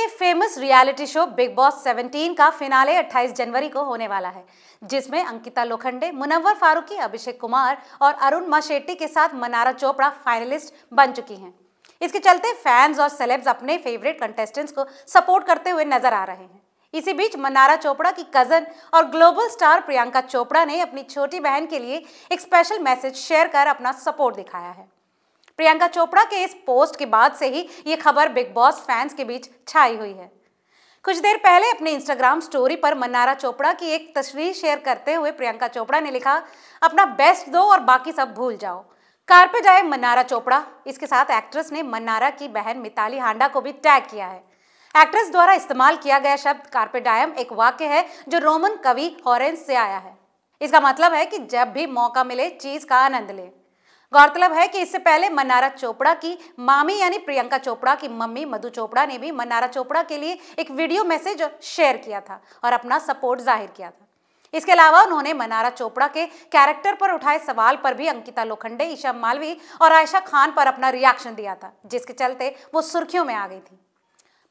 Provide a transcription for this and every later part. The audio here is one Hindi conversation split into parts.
के famous reality show Bigg Boss 17 का फिनाले 28 जनवरी को होने वाला है जिसमें अंकिता लोखंडे मुनव्वर फारूकी अभिषेक कुमार और अरुण माशेट्टी के साथ मनारा चोपड़ा फाइनलिस्ट बन चुकी हैं इसके चलते फैंस और सेलेब्स अपने फेवरेट कंटेस्टेंट्स को सपोर्ट करते हुए नजर आ रहे हैं इसी बीच मनारा चोपड़ा की कजन और ग्लोबल स्टार प्रियंका चोपड़ा ने अपनी छोटी बहन के लिए एक स्पेशल मैसेज शेयर कर अपना सपोर्ट दिखाया है प्रियंका चोपड़ा के इस पोस्ट के बाद से ही ये खबर बिग बॉस फैंस के बीच छाई हुई है कुछ देर पहले अपने इंस्टाग्राम स्टोरी पर मन्नारा चोपड़ा की एक तस्वीर शेयर करते हुए प्रियंका चोपड़ा ने लिखा अपना बेस्ट दो और बाकी सब भूल जाओ कार पे जाए मन्नारा चोपड़ा इसके साथ एक्ट्रेस ने मन्नारा की बहन मिताली हांडा को भी टैग किया है एक्ट्रेस द्वारा इस्तेमाल किया गया शब्द कार्पेडायम एक वाक्य है जो रोमन कवि हॉरेंस से आया है इसका मतलब है कि जब भी मौका मिले चीज का आनंद लें गौरतलब है कि इससे पहले मनारा चोपड़ा की मामी यानी प्रियंका चोपड़ा की मम्मी मधु चोपड़ा ने भी मनारा चोपड़ा के लिए एक वीडियो मैसेज शेयर किया था और अपना सपोर्ट जाहिर किया था इसके अलावा उन्होंने मनारा चोपड़ा के कैरेक्टर पर उठाए सवाल पर भी अंकिता लोखंडे ईशा मालवी और आयशा खान पर अपना रिएक्शन दिया था जिसके चलते वो सुर्खियों में आ गई थी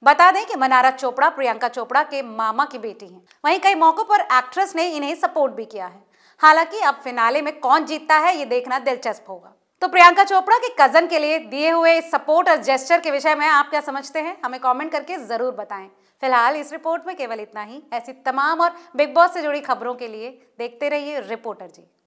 बता दें कि मनारा चोपड़ा प्रियंका चोपड़ा के मामा की बेटी हैं वहीं कई मौकों पर एक्ट्रेस ने इन्हें सपोर्ट भी किया है हालांकि अब फिनाले में कौन जीतता है ये देखना दिलचस्प होगा तो प्रियंका चोपड़ा के कजन के लिए दिए हुए इस सपोर्ट और जेस्टर के विषय में आप क्या समझते हैं हमें कमेंट करके जरूर बताएं फिलहाल इस रिपोर्ट में केवल इतना ही ऐसी तमाम और बिग बॉस से जुड़ी खबरों के लिए देखते रहिए रिपोर्टर जी